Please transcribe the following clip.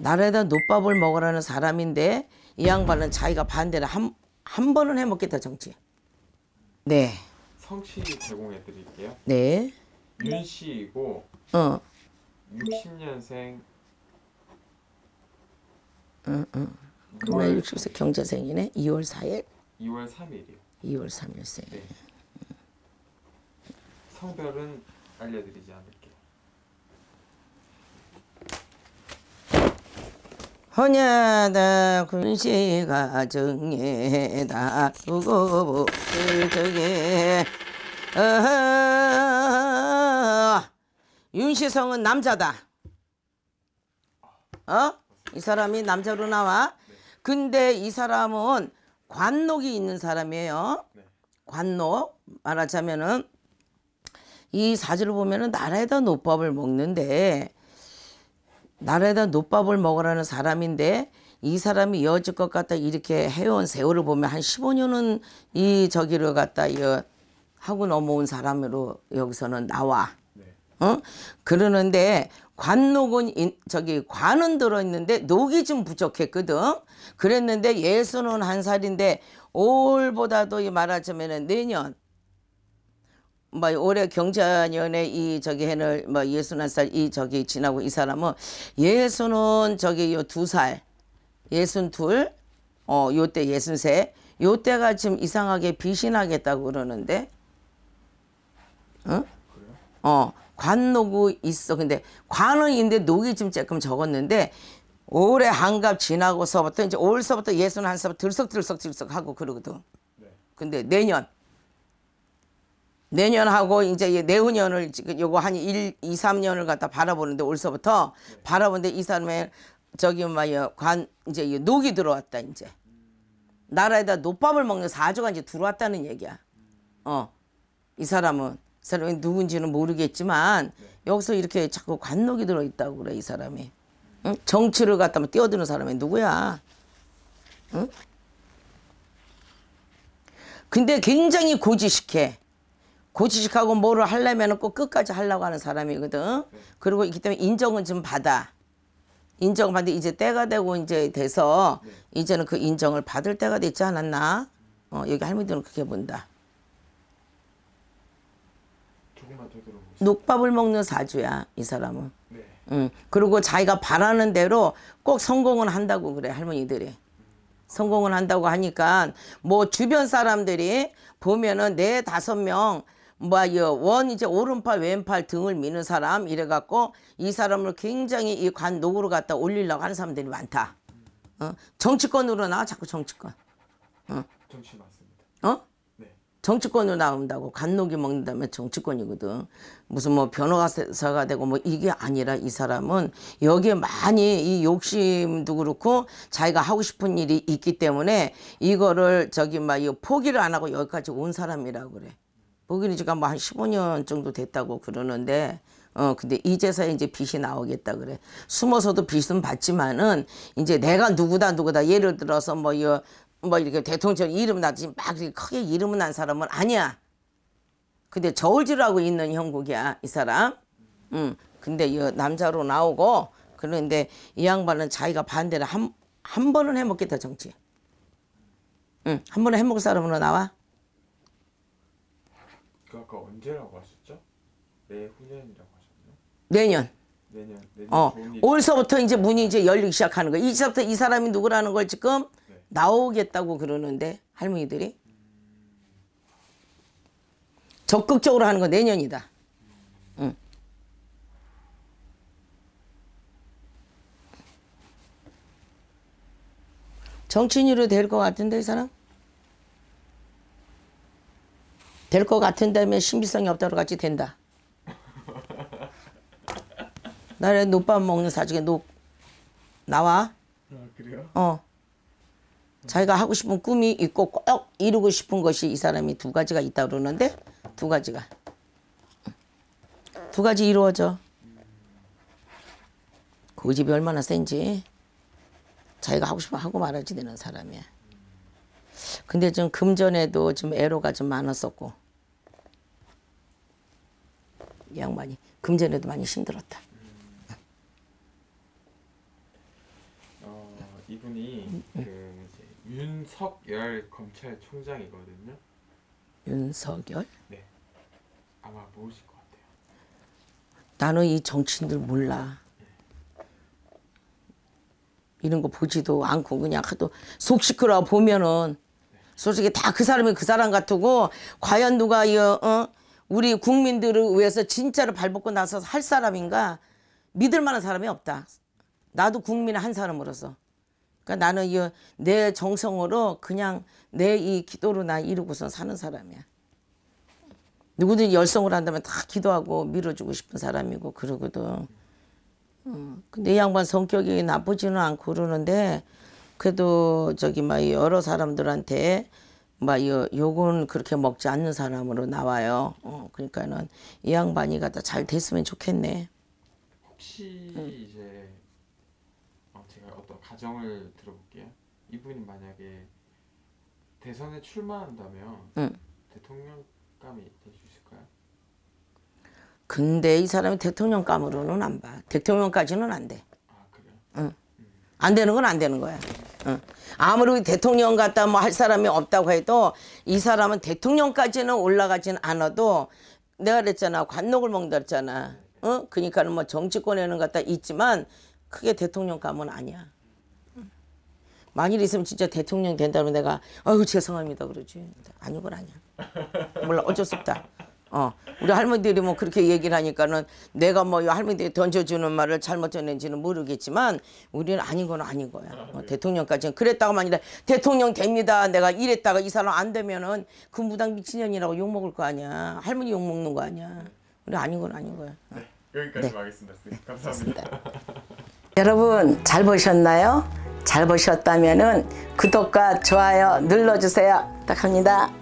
나라에다 노밥을 먹으라는 사람인데 이 양반은 자기가 반대를 한, 한 번은 해먹겠다 정치. 네. 성씨 제공해 드릴게요. 네. 윤 씨이고 어. 60년생. 응, 응. 그러 60세 경제생이네. 2월 4일. 2월 3일이요. 2월 3일생. 네. 성별은 알려드리지 않을게요. 허냐다 군시가 정에다 두고 복을 적 윤시성은 남자다 어? 이 사람이 남자로 나와 근데 이 사람은 관록이 있는 사람이에요 네. 관록 말하자면은 이 사주를 보면은 나라에다 노법을 먹는데 나라에다 노밥을 먹으라는 사람인데 이 사람이 이어질 것 같다 이렇게 해온 세월을 보면 한 15년은 이 저기를 갖다 이 하고 넘어온 사람으로 여기서는 나와. 네. 어? 그러는데 관록은 인, 저기 관은 들어있는데 녹이 좀 부족했거든. 그랬는데 예수는 한 살인데 올보다도 이 말하자면은 내년 뭐 올해 경자년에 이 저기 해를 뭐 예순한 살이 저기 지나고 이 사람은 예순은 저기 요두살 예순 둘어 요때 예순 세 요때가 지금 이상하게 비신하겠다고 그러는데 응? 어 관노구 있어 근데 관은 있는데 녹이 지금 조금 적었는데 올해 한갑 지나고서부터 이제 올서부터 예순 한살 들썩들썩들썩 하고 그러거든 네. 근데 내년 내년하고 이제 내후년을 지금 그 요거 한 1, 2, 3년을 갖다 바라보는데 올서부터 네. 바라보는데 이 사람의 저기 뭐야 관 이제 녹이 들어왔다 이제 나라에다 녹밥을 먹는 사주가 이제 들어왔다는 얘기야. 어, 이 사람은 이 사람이 누군지는 모르겠지만 네. 여기서 이렇게 자꾸 관록이 들어있다고 그래 이 사람이. 응? 정치를 갖다 뛰어드는 뭐 사람이 누구야? 응? 근데 굉장히 고지식해. 고지식하고 뭐를 하려면 꼭 끝까지 하려고 하는 사람이거든. 그리고 있기 때문에 인정은 좀 받아. 인정을 받는데 이제 때가 되고 이제 돼서 이제는 그 인정을 받을 때가 되지 않았나? 어, 여기 할머니들은 그렇게 본다. 녹밥을 먹는 사주야 이 사람은. 네. 응. 그리고 자기가 바라는 대로 꼭 성공을 한다고 그래 할머니들이. 성공을 한다고 하니까 뭐 주변 사람들이 보면은 네 다섯 명 뭐야 원 이제 오른팔 왼팔 등을 미는 사람 이래 갖고 이 사람을 굉장히 이 관록으로 갖다 올리려고 하는 사람들이 많다. 어? 정치권으로 나와 자꾸 정치권. 어? 정치 맞습니다. 어? 네. 정치권으로 나온다고 간록이 먹는다면 정치권이거든. 무슨 뭐 변호사가 되고 뭐 이게 아니라 이 사람은 여기에 많이 이 욕심도 그렇고 자기가 하고 싶은 일이 있기 때문에 이거를 저기 막 포기를 안 하고 여기까지 온 사람이라고 그래. 보기는 지금 뭐한 15년 정도 됐다고 그러는데 어 근데 이제서 이제 빚이 나오겠다 그래 숨어서도 빚은 받지만은 이제 내가 누구다 누구다 예를 들어서 뭐이뭐 뭐 이렇게 대통령 이름 나지 막 크게 이름은 난 사람은 아니야 근데 저울질하고 있는 형국이야 이 사람 음 근데 이 남자로 나오고 그런데 이 양반은 자기가 반대를 한한 번은 해먹겠다 정치 응한 음, 번은 해먹을 사람으로 나와 그 아까 그러니까 언제라고 하셨죠? 내후년이라고 하셨나요? 내년. 내년. 내년 어. 올서부터 이제 문이 이제 열리기 시작하는 거야. 이제부터 이 사람이 누구라는 걸 지금 네. 나오겠다고 그러는데 할머니들이 적극적으로 하는 건 내년이다. 응. 정치인으로 될 것 같은데 이 사람? 될것 같은 다음에 신비성이 없다로 같이 된다. 나래 노밥 먹는 사주에 노 나와. 아, 그래요? 어. 자기가 하고 싶은 꿈이 있고 꼭 이루고 싶은 것이 이 사람이 두 가지가 있다 그러는데 두 가지가 두 가지 이루어져. 고집이 그 얼마나 센지 자기가 하고 싶으 하고 말하지 되는 사람이야. 근데 좀 금전에도 좀 애로가 좀 많았었고 양반이 금전에도 많이 힘들었다. 음. 어, 이분이 음. 그 윤석열 검찰총장이거든요. 윤석열? 네. 아마 모르실 것 같아요. 나는 이 정치인들 몰라. 네. 이런 거 보지도 않고 그냥 하도 속 시끄러워 보면은 솔직히 다 그 사람이 그 사람 같고 과연 누가 이 어? 어? 우리 국민들을 위해서 진짜로 발벗고 나서 서할 사람인가 믿을 만한 사람이 없다. 나도 국민의 한 사람으로서. 그러니까 나는 이어내 정성으로 그냥 내 이 기도로 나 이루고선 사는 사람이야. 누구든 지 열성을 한다면 다 기도하고 밀어주고 싶은 사람이고 그러거든. 어, 근데 이 양반 성격이 나쁘지는 않고 그러는데 그래도 저기 막 여러 사람들한테 막 요, 요건 그렇게 먹지 않는 사람으로 나와요. 어, 그러니까는 이 양반이가 다잘 됐으면 좋겠네. 혹시 응. 이제 어, 제가 어떤 가정을 들어볼게요. 이분이 만약에 대선에 출마한다면 응. 대통령감이 되실까요 근데 이 사람이 대통령감으로는 안 봐. 대통령까지는 안 돼. 아, 그래요? 응. 안 되는 건 안 되는 거야. 음. 아무리 대통령 같다 뭐 할 사람이 없다고 해도 이 사람은 대통령까지는 올라가진 않아도 내가 그랬잖아 관록을 먹는다 했잖아 어? 그러니까는 뭐 정치권에는 갖다 있지만 크게 대통령 감은 아니야 만일 있으면 진짜 대통령 된다면 내가 아유 죄송합니다 그러지 아닌 건 아니야 몰라 어쩔 수 없다 어, 우리 할머니들이 뭐 그렇게 얘기를 하니까는 내가 뭐 할머니들이 던져주는 말을 잘못 전했는지는 모르겠지만 우리는 아닌 건 아닌 거야. 어, 네. 대통령까지는 그랬다고만 이다 대통령 됩니다. 내가 이랬다가 이 사람 안 되면은 그무당 미친년이라고 욕먹을 거 아니야. 할머니 욕먹는 거 아니야. 우리 아닌 건 아닌 거야. 어. 네, 여기까지 네. 하겠습니다. 네, 감사합니다. 감사합니다. 여러분 잘 보셨나요? 잘 보셨다면은 구독과 좋아요 눌러주세요. 부탁합니다.